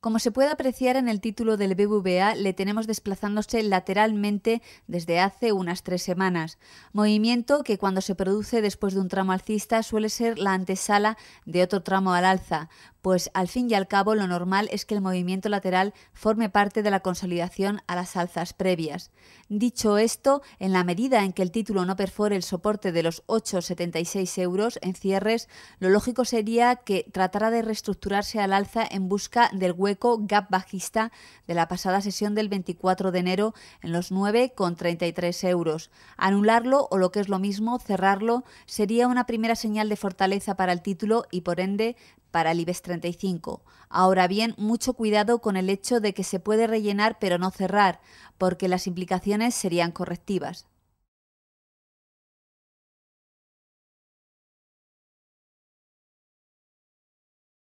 Como se puede apreciar en el título del BBVA, le tenemos desplazándose lateralmente desde hace unas tres semanas, movimiento que cuando se produce después de un tramo alcista suele ser la antesala de otro tramo al alza, pues al fin y al cabo lo normal es que el movimiento lateral forme parte de la consolidación a las alzas previas. Dicho esto, en la medida en que el título no perfore el soporte de los 8,76 euros en cierres, lo lógico sería que tratara de reestructurarse al alza en busca del hueco hueco gap bajista de la pasada sesión del 24 de enero en los 9,33 euros. Anularlo o lo que es lo mismo, cerrarlo, sería una primera señal de fortaleza para el título y por ende para el IBEX 35. Ahora bien, mucho cuidado con el hecho de que se puede rellenar pero no cerrar, porque las implicaciones serían correctivas.